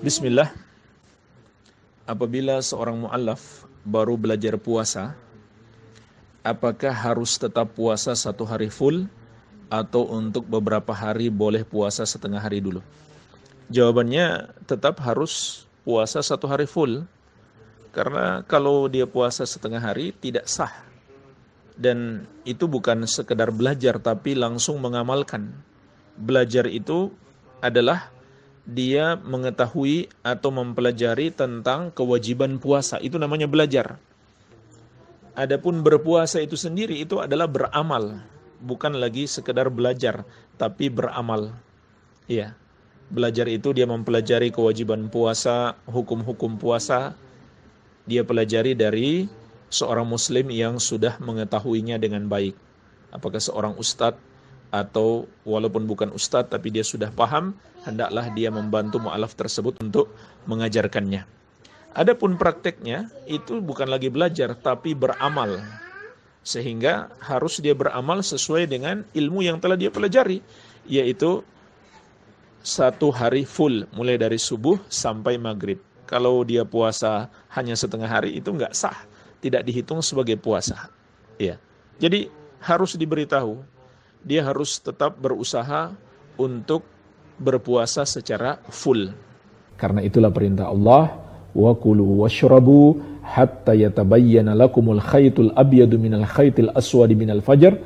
Bismillah. Apabila seorang mu'alaf baru belajar puasa, apakah harus tetap puasa satu hari full atau untuk beberapa hari boleh puasa setengah hari dulu? Jawabannya tetap harus puasa satu hari full. Karena kalau dia puasa setengah hari tidak sah. Dan itu bukan sekedar belajar tapi langsung mengamalkan. Belajar itu adalah dia mengetahui atau mempelajari tentang kewajiban puasa. Itu namanya belajar. Adapun berpuasa itu sendiri itu adalah beramal, bukan lagi sekedar belajar, tapi beramal. Iya. Belajar itu dia mempelajari kewajiban puasa, hukum-hukum puasa. Dia pelajari dari seorang muslim yang sudah mengetahuinya dengan baik. Apakah seorang ustadz atau walaupun bukan ustadz tapi dia sudah paham, hendaklah dia membantu mu'alaf tersebut untuk mengajarkannya. Adapun prakteknya itu bukan lagi belajar tapi beramal. Sehingga harus dia beramal sesuai dengan ilmu yang telah dia pelajari, yaitu satu hari full mulai dari subuh sampai maghrib. Kalau dia puasa hanya setengah hari itu nggak sah, tidak dihitung sebagai puasa. Ya, jadi harus diberitahu dia harus tetap berusaha untuk berpuasa secara full. Karena itulah perintah Allah, wa kulu washrabu hatta yatabayyana lakumul khaytul abyadu minal khaytil aswadi minal fajr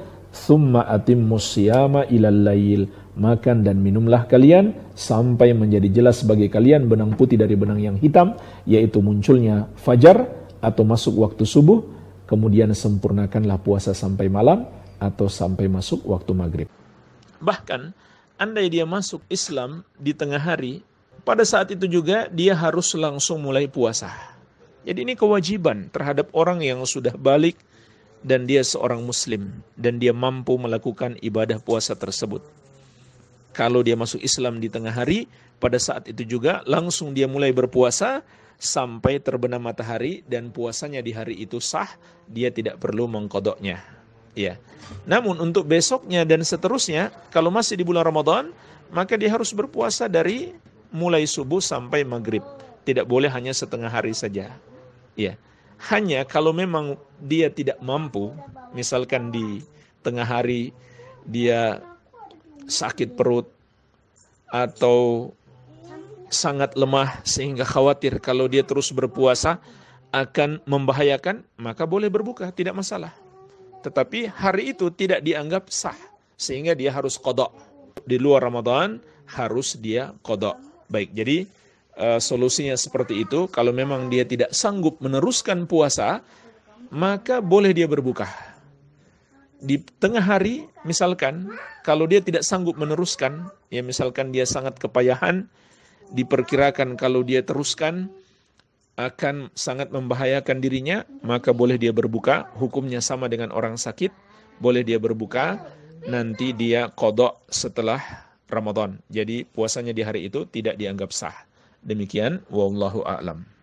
thumma atim siyama ilal lail makan dan minumlah kalian sampai menjadi jelas bagi kalian benang putih dari benang yang hitam yaitu munculnya fajar atau masuk waktu subuh kemudian sempurnakanlah puasa sampai malam atau sampai masuk waktu maghrib. Bahkan, andai dia masuk Islam di tengah hari, pada saat itu juga dia harus langsung mulai puasa. Jadi ini kewajiban terhadap orang yang sudah balik dan dia seorang muslim dan dia mampu melakukan ibadah puasa tersebut. Kalau dia masuk Islam di tengah hari, pada saat itu juga langsung dia mulai berpuasa sampai terbenam matahari dan puasanya di hari itu sah, dia tidak perlu mengkodoknya. Ya. Namun untuk besoknya dan seterusnya, kalau masih di bulan Ramadan, maka dia harus berpuasa dari mulai subuh sampai maghrib. Tidak boleh hanya setengah hari saja. Ya. Hanya kalau memang dia tidak mampu, misalkan di tengah hari dia sakit perut atau sangat lemah sehingga khawatir kalau dia terus berpuasa akan membahayakan, maka boleh berbuka, tidak masalah. Tetapi hari itu tidak dianggap sah. Sehingga dia harus kodok. Di luar Ramadan harus dia kodok. Baik, jadi uh, solusinya seperti itu. Kalau memang dia tidak sanggup meneruskan puasa, maka boleh dia berbuka. Di tengah hari, misalkan, kalau dia tidak sanggup meneruskan, ya misalkan dia sangat kepayahan, diperkirakan kalau dia teruskan, akan sangat membahayakan dirinya, maka boleh dia berbuka, hukumnya sama dengan orang sakit, boleh dia berbuka, nanti dia kodok setelah Ramadan. Jadi puasanya di hari itu tidak dianggap sah. Demikian, wallahu a'lam.